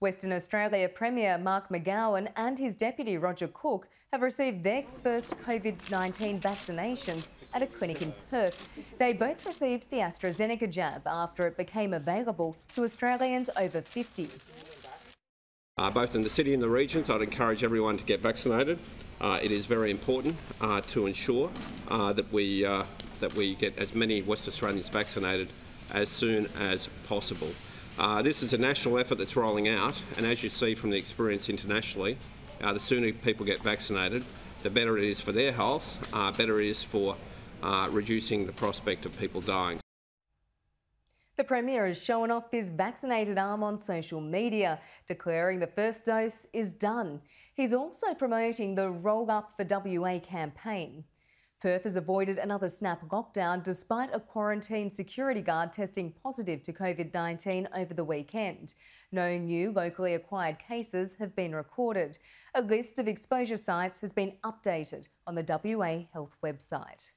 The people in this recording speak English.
Western Australia Premier Mark McGowan and his deputy Roger Cook have received their first COVID 19 vaccinations at a clinic in Perth. They both received the AstraZeneca jab after it became available to Australians over 50. Uh, both in the city and the regions, I'd encourage everyone to get vaccinated. Uh, it is very important uh, to ensure uh, that, we, uh, that we get as many West Australians vaccinated as soon as possible. Uh, this is a national effort that's rolling out, and as you see from the experience internationally, uh, the sooner people get vaccinated, the better it is for their health, uh, better it is for uh, reducing the prospect of people dying. The Premier is showing off his vaccinated arm on social media, declaring the first dose is done. He's also promoting the Roll Up for WA campaign. Perth has avoided another snap lockdown despite a quarantine security guard testing positive to COVID 19 over the weekend. No new locally acquired cases have been recorded. A list of exposure sites has been updated on the WA Health website.